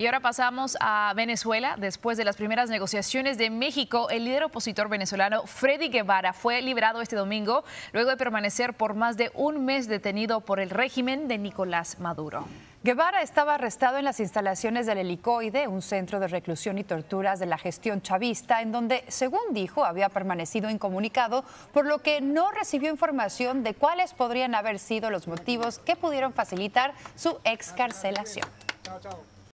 Y ahora pasamos a Venezuela. Después de las primeras negociaciones de México, el líder opositor venezolano Freddy Guevara fue liberado este domingo luego de permanecer por más de un mes detenido por el régimen de Nicolás Maduro. Guevara estaba arrestado en las instalaciones del Helicoide, un centro de reclusión y torturas de la gestión chavista, en donde, según dijo, había permanecido incomunicado, por lo que no recibió información de cuáles podrían haber sido los motivos que pudieron facilitar su excarcelación.